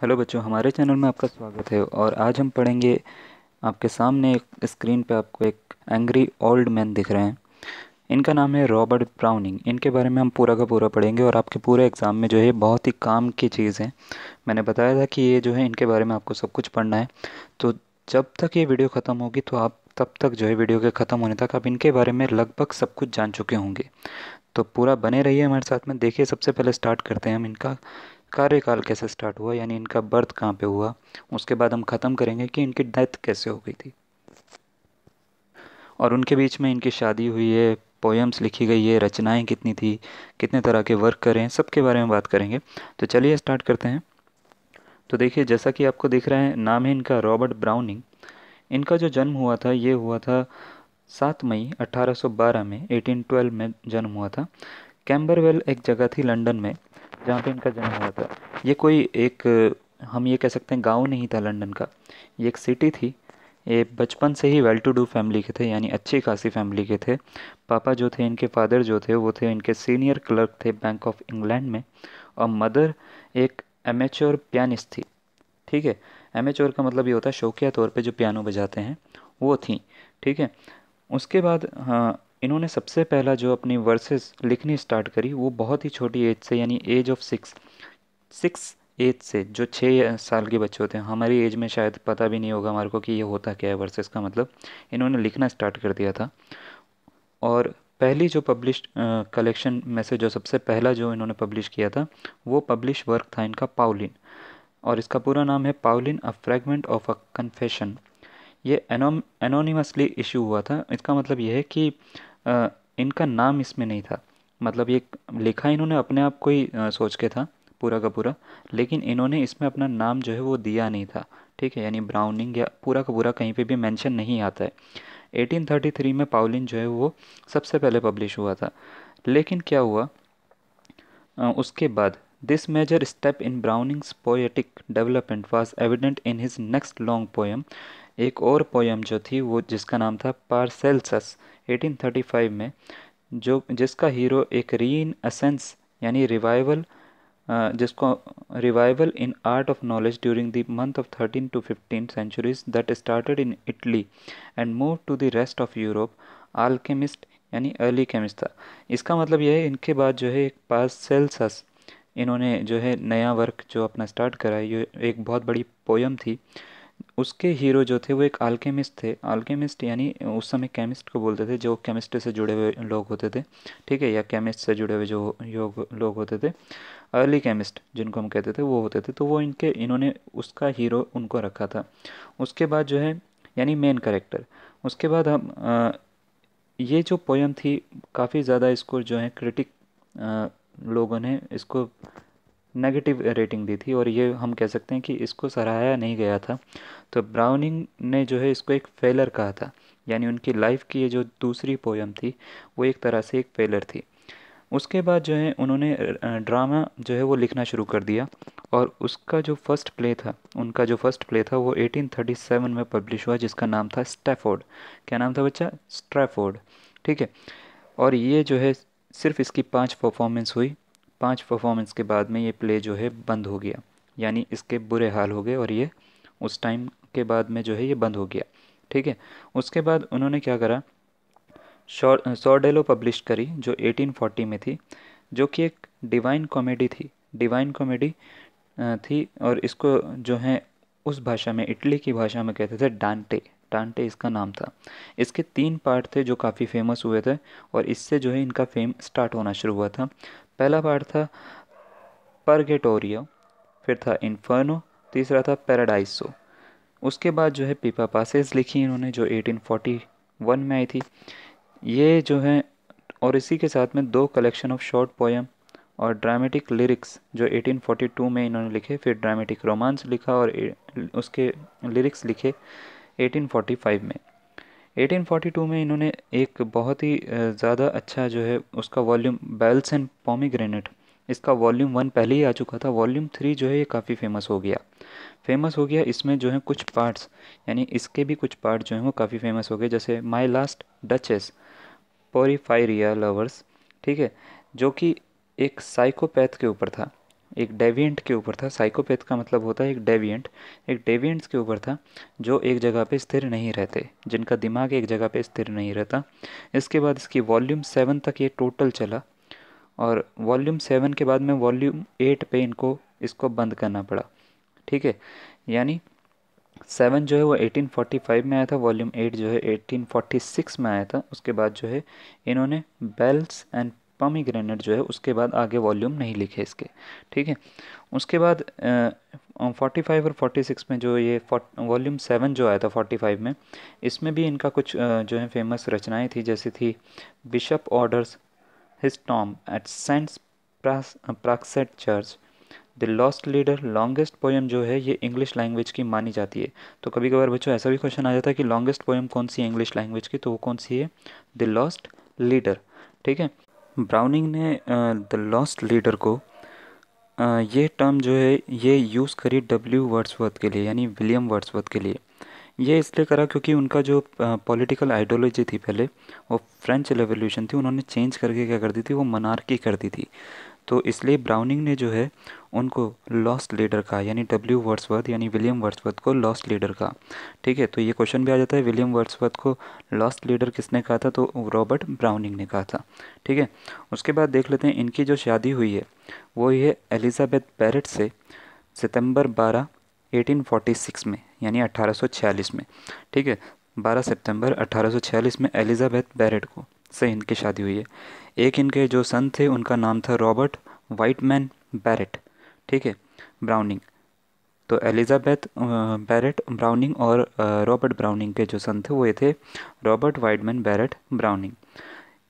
Hello बच्चों हमारे channel में आपका स्वागत है और आज हम पढ़ेंगे आपके सामने एक स्क्रीन पे आपको एक एंग्री ओल्ड मैन दिख रहे हैं इनका नाम है रॉबर्ट ब्राउनिंग इनके बारे में हम पूरा का पूरा पढ़ेंगे और आपके पूरे एग्ज़ाम में जो है बहुत ही काम की चीज़ है मैंने बताया था कि ये जो है इनके बारे में आपको सब कुछ पढ़ना है तो जब तक ये वीडियो ख़त्म होगी तो आप तब तक जो है वीडियो के ख़त्म होने तक आप इनके बारे में लगभग सब कुछ जान चुके होंगे तो पूरा बने रहिए हमारे साथ में देखिए सबसे पहले स्टार्ट करते हैं हम इनका कार्यकाल कैसे स्टार्ट हुआ यानी इनका बर्थ कहाँ पे हुआ उसके बाद हम ख़त्म करेंगे कि इनकी डेथ कैसे हो गई थी और उनके बीच में इनकी शादी हुई है पोएम्स लिखी गई है रचनाएं कितनी थी कितने तरह के वर्क करें सब के बारे में बात करेंगे तो चलिए स्टार्ट करते हैं तो देखिए जैसा कि आपको दिख रहा है नाम है इनका रॉबर्ट ब्राउनिंग इनका जो जन्म हुआ था ये हुआ था सात मई 1812 में 1812 में जन्म हुआ था कैम्बरवेल एक जगह थी लंदन में जहाँ पे इनका जन्म हुआ था ये कोई एक हम ये कह सकते हैं गांव नहीं था लंदन का ये एक सिटी थी ये बचपन से ही वेल टू डू फैमिली के थे यानी अच्छी खासी फैमिली के थे पापा जो थे इनके फादर जो थे वो थे इनके सीनियर क्लर्क थे बैंक ऑफ इंग्लैंड में और मदर एक एमेच्योर पियानिस्ट थी ठीक है एमेच्योर का मतलब ये होता है शौकिया तौर पे जो पियानो बजाते हैं वो थी ठीक है उसके बाद हाँ इन्होंने सबसे पहला जो अपनी वर्सेस लिखनी स्टार्ट करी वो बहुत ही छोटी एज से यानी age of six six age से जो छः साल के बच्चे होते हैं हमारी एज में शायद पता भी नहीं होगा हमारे को कि ये होता क्या है वर्सेस का मतलब इन्होंने लिखना स्टार्ट कर दिया था और पहली जो पब्लिश कलेक्शन में से जो सबसे पहला जो इन्होंने पब्लिश किया था वो पब्लिश वर्क था इनका पाउलिन और इसका पूरा नाम है Pauline a fragment of a confession ये एनोम इशू हुआ था इसका मतलब यह है कि आ, इनका नाम इसमें नहीं था मतलब ये लिखा इन्होंने अपने आप को ही सोच के था पूरा का पूरा लेकिन इन्होंने इसमें अपना नाम जो है वो दिया नहीं था ठीक है यानी ब्राउनिंग या पूरा का पूरा कहीं पे भी मेंशन नहीं आता है 1833 में पाउलिन जो है वो सबसे पहले पब्लिश हुआ था लेकिन क्या हुआ आ, उसके बाद this major step in Browning's poetic development was evident in his next long poem एक और पोयम जो थी वो जिसका नाम था पारसेल्सस 1835 में जो जिसका हीरो एक रीन असेंस यानी रिवाइवल जिसको revival in art of knowledge during the month of thirteen to fifteen centuries that started in Italy and move to the rest of Europe alchemist यानी अर्ली केमिस्ट था इसका मतलब यह है इनके बाद जो है एक पार्सेल्सस इन्होंने जो है नया वर्क जो अपना स्टार्ट करा ये एक बहुत बड़ी पोयम थी उसके हीरो जो थे वो एक आल्केमिस्ट थे आल्केमिस्ट यानी उस समय केमिस्ट को बोलते थे जो केमिस्ट्री से जुड़े हुए लोग होते थे ठीक है या केमिस्ट से जुड़े हुए जो योग लोग होते थे अर्ली केमिस्ट जिनको हम कहते थे वो होते थे तो वो इनके इन्होंने उसका हीरो उनको रखा था उसके बाद जो है यानी मेन करेक्टर उसके बाद हम आ, ये जो पोएम थी काफ़ी ज़्यादा इसको जो है क्रिटिक लोगों ने इसको नेगेटिव रेटिंग दी थी और ये हम कह सकते हैं कि इसको सराहाया नहीं गया था तो ब्राउनिंग ने जो है इसको एक फेलर कहा था यानी उनकी लाइफ की ये जो दूसरी पोयम थी वो एक तरह से एक फेलर थी उसके बाद जो है उन्होंने ड्रामा जो है वो लिखना शुरू कर दिया और उसका जो फर्स्ट प्ले था उनका जो फर्स्ट प्ले था वो 1837 में पब्लिश हुआ जिसका नाम था स्टैफोर्ड क्या नाम था बच्चा स्ट्रैफोर्ड ठीक है और ये जो है सिर्फ इसकी पांच परफॉर्मेंस हुई पाँच परफॉर्मेंस के बाद में ये प्ले जो है बंद हो गया यानी इसके बुरे हाल हो गए और ये उस टाइम के बाद में जो है ये बंद हो गया ठीक है उसके बाद उन्होंने क्या करा सॉर्डेलो पब्लिश करी जो 1840 में थी जो कि एक डिवाइन कॉमेडी थी डिवाइन कॉमेडी थी और इसको जो है उस भाषा में इटली की भाषा में कहते थे डांटे डांटे इसका नाम था इसके तीन पार्ट थे जो काफ़ी फेमस हुए थे और इससे जो है इनका फेम स्टार्ट होना शुरू हुआ था पहला पार्ट था परगेटोरियो फिर था इन्फर्नो तीसरा था पैराडाइसो उसके बाद जो है पीपा पासेज लिखी इन्होंने जो 1841 में आई थी ये जो है और इसी के साथ में दो कलेक्शन ऑफ शॉर्ट पोएम और ड्रामेटिक लिरिक्स जो 1842 में इन्होंने लिखे फिर ड्रामेटिक रोमांस लिखा और उसके लिरिक्स लिखे 1845 में 1842 में इन्होंने एक बहुत ही ज़्यादा अच्छा जो है उसका वॉल्यूम बेल्स एंड पॉमीग्रेनेट इसका वॉल्यूम वन पहले ही आ चुका था वॉल्यूम थ्री जो है ये काफ़ी फेमस हो गया फेमस हो गया इसमें जो है कुछ पार्ट्स यानी इसके भी कुछ पार्ट जो हैं वो काफ़ी फेमस हो गए जैसे my last duchess Porphyria lovers ठीक है जो कि एक साइकोपैथ के ऊपर था एक डेवियंट के ऊपर था साइकोपैथ का मतलब होता है एक डेवियंट एक डेवियंट्स के ऊपर था जो एक जगह पे स्थिर नहीं रहते जिनका दिमाग एक जगह पे स्थिर नहीं रहता इसके बाद इसकी वॉल्यूम सेवन तक ये टोटल चला और वॉल्यूम सेवन के बाद में वॉल्यूम एट पे इनको इसको बंद करना पड़ा ठीक है यानी सेवन जो है वो 1845 में आया था वॉल्यूम एट जो है 1846 में आया था उसके बाद जो है इन्होंने बेल्स एंड पामीग्रेनेट ग्रेनेट जो है उसके बाद आगे वॉल्यूम नहीं लिखे इसके ठीक है उसके बाद फोर्टी फाइव और फोर्टी सिक्स में जो ये वॉल्यूम सेवन जो आया था फोर्टी फाइव में इसमें भी इनका कुछ आ, जो है फेमस रचनाएं थी जैसे थी bishop orders his tomb at saints Praxed church the lost leader longest poem जो है ये इंग्लिश लैंग्वेज की मानी जाती है तो कभी कभार बच्चों ऐसा भी क्वेश्चन आ जाता है कि लॉन्गेस्ट पोएम कौन सी है इंग्लिश लैंग्वेज की तो वो कौन सी है द लॉस्ट लीडर ठीक है ब्राउनिंग ने द लॉस्ट लीडर को uh, ये टर्म जो है ये यूज़ करी डब्ल्यू वर्ड्सवर्थ के लिए यानी विलियम वर्ड्सवर्थ के लिए ये इसलिए करा क्योंकि उनका जो पॉलिटिकल uh, आइडियोलॉजी थी पहले वो फ्रेंच रेवोल्यूशन थी उन्होंने चेंज करके क्या कर दी थी वो मनारकी कर दी थी तो इसलिए ब्राउनिंग ने जो है उनको लॉस्ट लीडर कहा यानी डब्ल्यू वर्ड्सवर्थ यानी विलियम वर्ड्सवर्थ को लॉस्ट लीडर कहा ठीक है तो ये क्वेश्चन भी आ जाता है विलियम वर्ड्सवर्थ को लॉस्ट लीडर किसने कहा था तो रॉबर्ट ब्राउनिंग ने कहा था ठीक है उसके बाद देख लेते हैं इनकी जो शादी हुई है वो ये एलिजाबेथ पैरट से सितंबर बारह 1846 में यानी 1846 में ठीक है 12 सितंबर 1846 में एलिजाबेथ बैरेट को से इनकी शादी हुई है एक इनके जो सन थे उनका नाम था रॉबर्ट वाइट मैन बैरेट ठीक है ब्राउनिंग तो एलिजाबेथ बैरेट ब्राउनिंग और रॉबर्ट ब्राउनिंग के जो सन थे वो ये थे रॉबर्ट वाइडमैन बैरेट ब्राउनिंग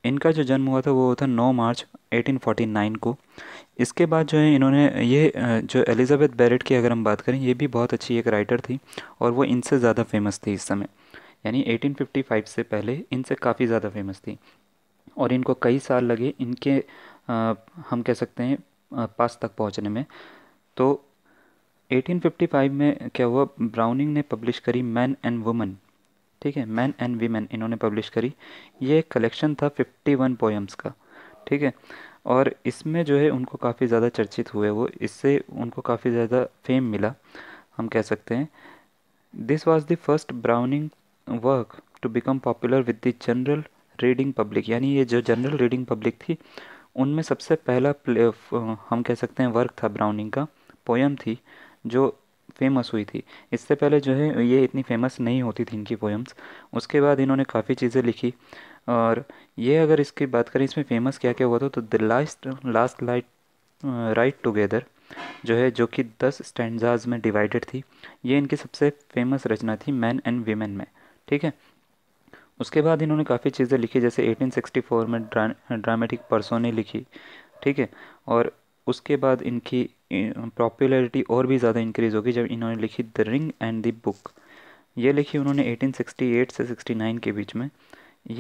इनका जो जन्म हुआ था वो था 9 मार्च 1849 को इसके बाद जो है इन्होंने ये जो एलिजाबेथ बैरेट की अगर हम बात करें ये भी बहुत अच्छी एक राइटर थी और वो इनसे ज़्यादा फेमस थी इस समय यानी 1855 से पहले इनसे काफ़ी ज़्यादा फेमस थी और इनको कई साल लगे इनके आ, हम कह सकते हैं पास तक पहुंचने में तो 1855 में क्या हुआ ब्राउनिंग ने पब्लिश करी मैन एंड वुमन ठीक है मैन एंड वीमेन इन्होंने पब्लिश करी ये एक कलेक्शन था 51 पोएम्स का ठीक है और इसमें जो है उनको काफ़ी ज़्यादा चर्चित हुए वो इससे उनको काफ़ी ज़्यादा फेम मिला हम कह सकते हैं this was the first Browning work to become popular with the general reading public यानी ये जो जनरल रीडिंग पब्लिक थी उनमें सबसे पहला हम कह सकते हैं वर्क था ब्राउनिंग का पोयम थी जो फेमस हुई थी इससे पहले जो है ये इतनी फेमस नहीं होती थी इनकी पोएम्स उसके बाद इन्होंने काफ़ी चीज़ें लिखी और ये अगर इसकी बात करें इसमें फेमस क्या क्या हुआ था तो the last last light right together जो है जो कि दस स्टैंडजाज में डिवाइडेड थी ये इनकी सबसे फेमस रचना थी मैन एंड वीमेन में ठीक है उसके बाद इन्होंने काफ़ी चीज़ें लिखी जैसे 1864 में ड्रा ड्रामेटिक ने लिखी ठीक है और उसके बाद इनकी पॉपुलैरिटी और भी ज़्यादा इंक्रीज़ होगी जब इन्होंने लिखी the ring and the book ये लिखी उन्होंने 1868 से 69 के बीच में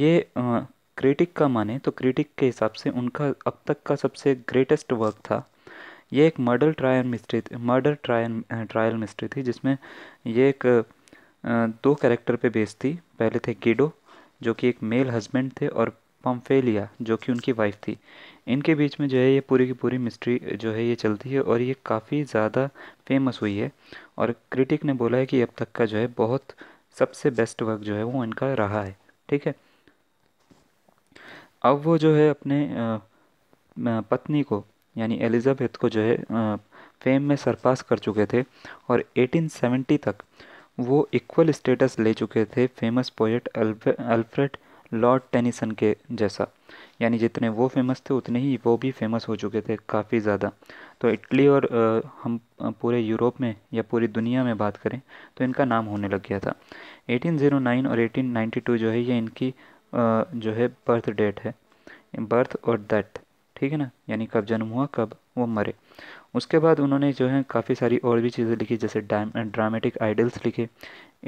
ये क्रिटिक का माने तो क्रिटिक के हिसाब से उनका अब तक का सबसे ग्रेटेस्ट वर्क था ये एक murder trial mystery murder trial trial mystery थी जिसमें ये एक दो कैरेक्टर पे बेस्ड थी पहले थे गिडो जो कि एक मेल हस्बैंड थे और पम्फेलिया जो कि उनकी वाइफ थी इनके बीच में जो है ये पूरी की पूरी मिस्ट्री जो है ये चलती है और ये काफ़ी ज़्यादा फेमस हुई है और क्रिटिक ने बोला है कि अब तक का जो है बहुत सबसे बेस्ट वर्क जो है वो इनका रहा है ठीक है अब वो जो है अपने पत्नी को यानी एलिजाबेथ को जो है फेम में सरपास कर चुके थे और 1870 तक वो इक्वल स्टेटस ले चुके थे famous poet Alfred Lord Tennyson के जैसा यानी जितने वो फेमस थे उतने ही वो भी फेमस हो चुके थे काफ़ी ज़्यादा तो इटली और आ, हम पूरे यूरोप में या पूरी दुनिया में बात करें तो इनका नाम होने लग गया था 1809 और 1892 जो है ये इनकी आ, जो है बर्थ डेट है बर्थ और डेथ ठीक है ना यानी कब जन्म हुआ कब वो मरे उसके बाद उन्होंने जो है काफ़ी सारी और भी चीज़ें लिखी जैसे ड्रामेटिक आइडल्स लिखे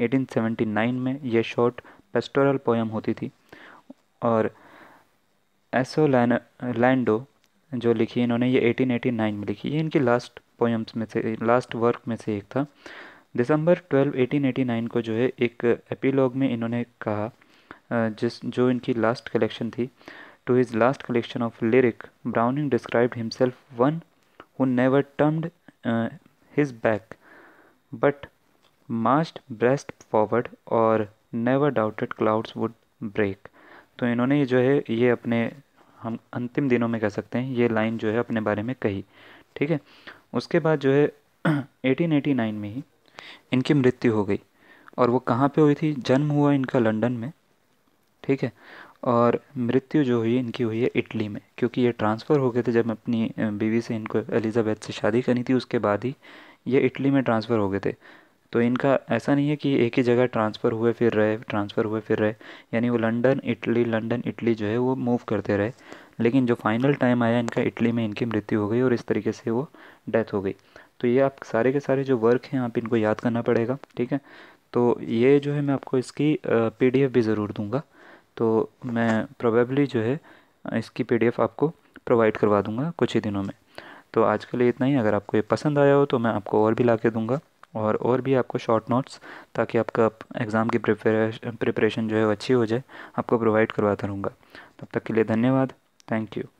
1879 में यह शॉर्ट पेस्टोरल पोएम होती थी और एसो लैंडो जो लिखी इन्होंने ये 1889 में लिखी ये इनकी लास्ट पोएम्स में से लास्ट वर्क में से एक था दिसंबर 12 1889 को जो है एक एपीलॉग में इन्होंने कहा जिस जो इनकी लास्ट कलेक्शन थी to his last collection of lyric Browning described himself one who never turned uh, his back, but marched breast forward और never doubted clouds would break. तो इन्होंने जो है ये अपने हम अंतिम दिनों में कह सकते हैं ये लाइन जो है अपने बारे में कही ठीक है उसके बाद जो है 1889 में ही इनकी मृत्यु हो गई और वो कहाँ पे हुई थी जन्म हुआ इनका लंदन में ठीक है और मृत्यु जो हुई इनकी हुई है इटली में क्योंकि ये ट्रांसफ़र हो गए थे जब अपनी बीवी से इनको एलिज़ाबेथ से शादी करनी थी उसके बाद ही ये इटली में ट्रांसफ़र हो गए थे तो इनका ऐसा नहीं है कि एक ही जगह ट्रांसफ़र हुए फिर रहे ट्रांसफ़र हुए फिर रहे यानी वो लंदन इटली लंदन इटली जो है वो मूव करते रहे लेकिन जो फाइनल टाइम आया इनका इटली में इनकी मृत्यु हो गई और इस तरीके से वो डेथ हो गई तो ये आप सारे के सारे जो वर्क हैं आप इनको याद करना पड़ेगा ठीक है तो ये जो है मैं आपको इसकी पी भी ज़रूर दूँगा तो मैं प्रोबेबली जो है इसकी पीडीएफ आपको प्रोवाइड करवा दूँगा कुछ ही दिनों में तो आज के लिए इतना ही अगर आपको ये पसंद आया हो तो मैं आपको और भी ला के दूँगा और और भी आपको शॉर्ट नोट्स ताकि आपका एग्ज़ाम की प्रिपरेशन जो है अच्छी हो जाए आपको प्रोवाइड करवाता रहूँगा तब तक के लिए धन्यवाद थैंक यू